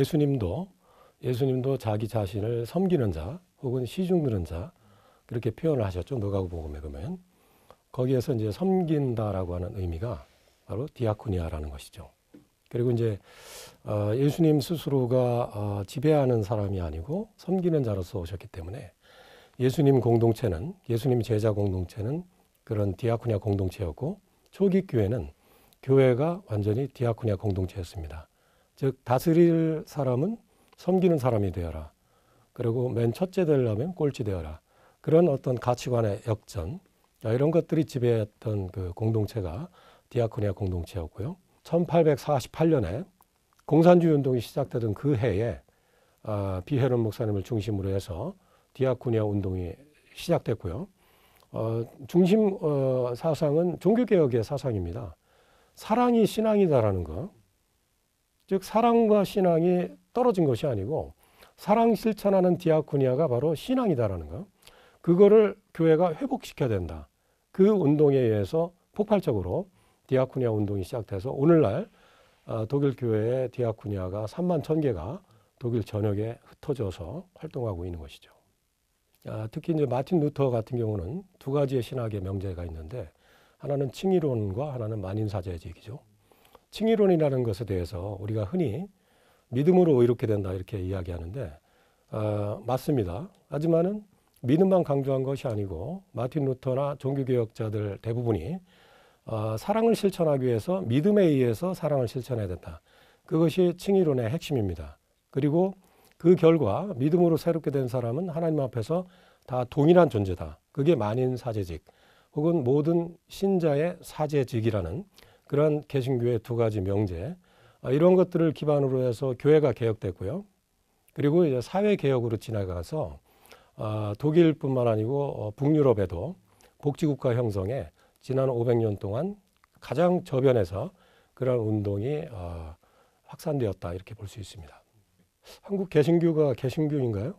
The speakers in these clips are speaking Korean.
예수님도 예수님도 자기 자신을 섬기는 자 혹은 시중드는 자 그렇게 표현을 하셨죠. 누가복음에 보면 거기에서 이제 섬긴다라고 하는 의미가 바로 디아코니아라는 것이죠. 그리고 이제 어, 예수님 스스로가 어, 지배하는 사람이 아니고 섬기는 자로서 오셨기 때문에 예수님 공동체는 예수님 제자 공동체는 그런 디아코니아 공동체였고 초기 교회는 교회가 완전히 디아코니아 공동체였습니다. 즉 다스릴 사람은 섬기는 사람이 되어라. 그리고 맨 첫째 되려면 꼴찌 되어라. 그런 어떤 가치관의 역전 이런 것들이 지배했던 그 공동체가 디아코니아 공동체였고요. 1848년에 공산주의 운동이 시작되던 그 해에 아, 비헤론 목사님을 중심으로 해서 디아코니아 운동이 시작됐고요. 어, 중심 어, 사상은 종교개혁의 사상입니다. 사랑이 신앙이다라는 거. 즉 사랑과 신앙이 떨어진 것이 아니고 사랑 실천하는 디아코니아가 바로 신앙이다라는 거. 그거를 교회가 회복시켜야 된다. 그 운동에 의해서 폭발적으로 디아코니아 운동이 시작돼서 오늘날 어, 독일 교회의 디아코니아가 3만 1000개가 독일 전역에 흩어져서 활동하고 있는 것이죠. 아, 특히 이제 마틴 루터 같은 경우는 두 가지의 신학의 명제가 있는데 하나는 칭의론과 하나는 만인사제의직기죠 칭의론이라는 것에 대해서 우리가 흔히 믿음으로 이렇게 된다 이렇게 이야기하는데 어, 맞습니다. 하지만은 믿음만 강조한 것이 아니고 마틴 루터나 종교개혁자들 대부분이 어, 사랑을 실천하기 위해서 믿음에 의해서 사랑을 실천해야 된다. 그것이 칭의론의 핵심입니다. 그리고 그 결과 믿음으로 새롭게 된 사람은 하나님 앞에서 다 동일한 존재다. 그게 만인 사제직 혹은 모든 신자의 사제직이라는 그런 개신교의 두 가지 명제 어, 이런 것들을 기반으로 해서 교회가 개혁됐고요. 그리고 이제 사회 개혁으로 지나가서 어, 독일뿐만 아니고 어, 북유럽에도 복지국가 형성에 지난 500년 동안 가장 저변에서 그런 운동이 확산되었다 이렇게 볼 수 있습니다. 한국 개신교가 개신교인가요?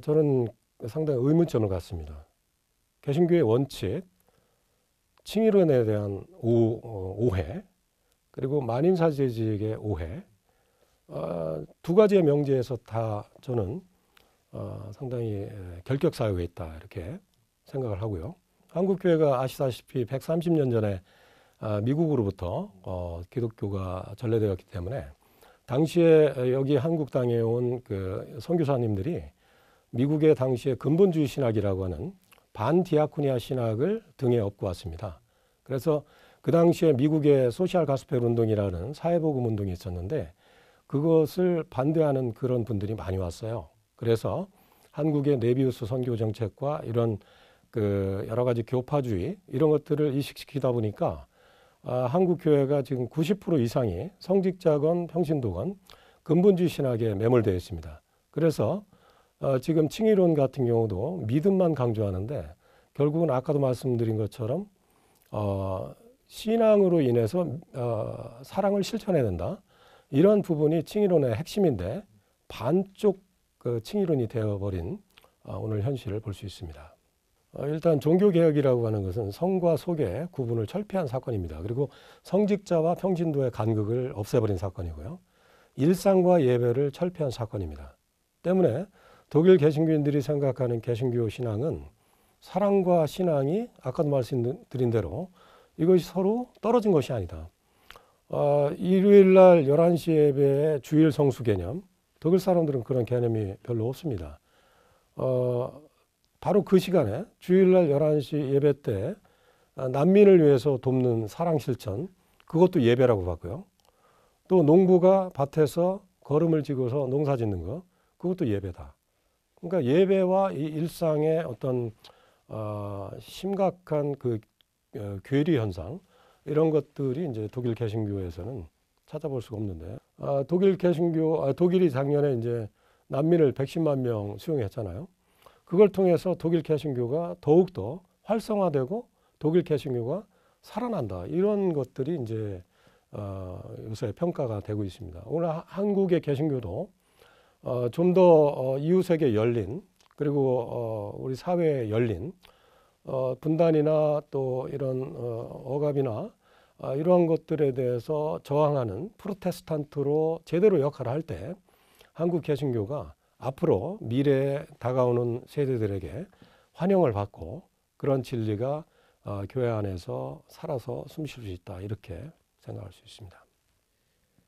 저는 상당히 의문점을 갖습니다. 개신교의 원칙, 칭이른에 대한 오, 어, 해 그리고 만인사제지의 오해 어, 두 가지의 명제에서 다 저는 어, 상당히 결격 사유에 있다 이렇게 생각을 하고요. 한국 교회가 아시다시피 130년 전에 아, 미국으로부터 어, 기독교가 전래되었기 때문에 당시에 여기 한국 땅에 온그 선교사님들이 미국의 당시에 근본주의 신학이라고 하는 반디아코니아 신학을 등에 업고 왔습니다. 그래서 그 당시에 미국의 소셜 가스펠 운동이라는 사회복음 운동이 있었는데 그것을 반대하는 그런 분들이 많이 왔어요. 그래서 한국의 네비우스 선교 정책과 이런 그 여러 가지 교파주의 이런 것들을 이식시키다 보니까 아, 한국 교회가 지금 90% 이상이 성직자건 평신도건 근본주의 신학에 매몰되어 있습니다. 그래서 어, 지금 칭의론 같은 경우도 믿음만 강조하는데 결국은 아까도 말씀드린 것처럼 어, 신앙으로 인해서 어, 사랑을 실천해야 된다. 이런 부분이 칭의론의 핵심인데 반쪽 그 칭의론이 되어버린 어, 오늘 현실을 볼 수 있습니다. 어, 일단 종교개혁이라고 하는 것은 성과 속의 구분을 철폐한 사건입니다. 그리고 성직자와 평진도의 간극을 없애버린 사건이고요. 일상과 예배를 철폐한 사건입니다. 때문에 독일 개신교인들이 생각하는 개신교 신앙은 사랑과 신앙이 아까도 말씀드린 대로 이것이 서로 떨어진 것이 아니다. 어, 일요일 날 11시 예배의 주일 성수 개념, 독일 사람들은 그런 개념이 별로 없습니다. 어, 바로 그 시간에 주일 날 11시 예배 때 아, 난민을 위해서 돕는 사랑 실천, 그것도 예배라고 봤고요. 또 농부가 밭에서 걸음을 지고서 농사 짓는 거, 그것도 예배다. 그러니까 예배와 이 일상의 어떤 어, 심각한 그 어, 괴리 현상 이런 것들이 이제 독일 개신교에서는 찾아볼 수가 없는데 아, 독일 개신교 아, 독일이 작년에 이제 난민을 110만 명 수용했잖아요. 그걸 통해서 독일 개신교가 더욱더 활성화되고 독일 개신교가 살아난다 이런 것들이 이제 어, 요새 평가가 되고 있습니다. 오늘 한국의 개신교도 어, 좀더 어, 이웃에게 열린 그리고 어, 우리 사회에 열린 분단이나 또 이런 억압이나 아, 이러한 것들에 대해서 저항하는 프로테스탄트로 제대로 역할을 할 때 한국 개신교가 앞으로 미래에 다가오는 세대들에게 환영을 받고 그런 진리가 아, 교회 안에서 살아서 숨 쉴 수 있다 이렇게 생각할 수 있습니다.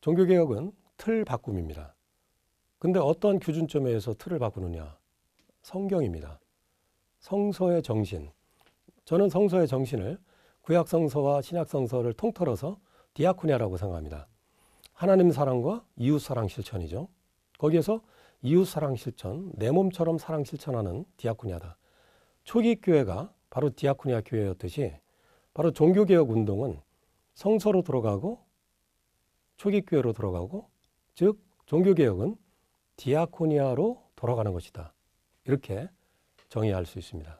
종교개혁은 틀 바꿈입니다. 근데 어떠한 기준점에 서 틀을 바꾸느냐? 성경입니다. 성서의 정신. 저는 성서의 정신을 구약 성서와 신약 성서를 통틀어서 디아코니아라고 생각합니다. 하나님 사랑과 이웃 사랑 실천이죠. 거기에서 이웃 사랑 실천, 내 몸처럼 사랑 실천하는 디아코니아다. 초기 교회가 바로 디아코니아 교회였듯이 바로 종교개혁 운동은 성서로 들어가고 초기 교회로 들어가고 즉 종교개혁은 디아코니아로 돌아가는 것이다. 이렇게 정의할 수 있습니다.